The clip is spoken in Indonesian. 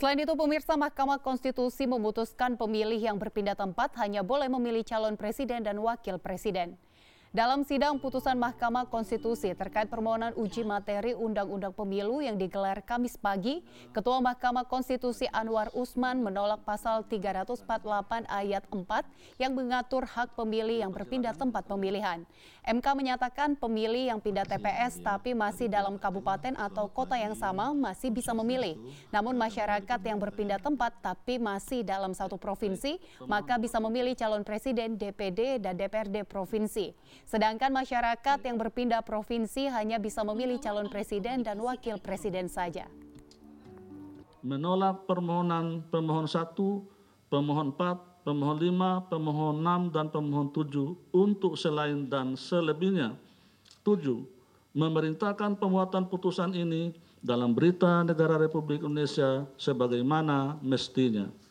Selain itu, pemirsa Mahkamah Konstitusi memutuskan pemilih yang berpindah tempat hanya boleh memilih calon presiden dan wakil presiden. Dalam sidang putusan Mahkamah Konstitusi terkait permohonan uji materi Undang-Undang Pemilu yang digelar Kamis pagi, Ketua Mahkamah Konstitusi Anwar Usman menolak pasal 348 ayat 4 yang mengatur hak pemilih yang berpindah tempat pemilihan. MK menyatakan pemilih yang pindah TPS tapi masih dalam kabupaten atau kota yang sama masih bisa memilih. Namun masyarakat yang berpindah tempat tapi masih dalam satu provinsi maka bisa memilih calon presiden DPD dan DPRD provinsi. Sedangkan masyarakat iya. yang berpindah provinsi hanya bisa memilih iya, calon presiden dan iya, wakil presiden saja. Menolak permohonan pemohon 1, pemohon 4, pemohon 5, pemohon 6, dan pemohon 7 untuk selain dan selebihnya. 7. Memerintahkan pemuatan putusan ini dalam berita negara Republik Indonesia sebagaimana mestinya.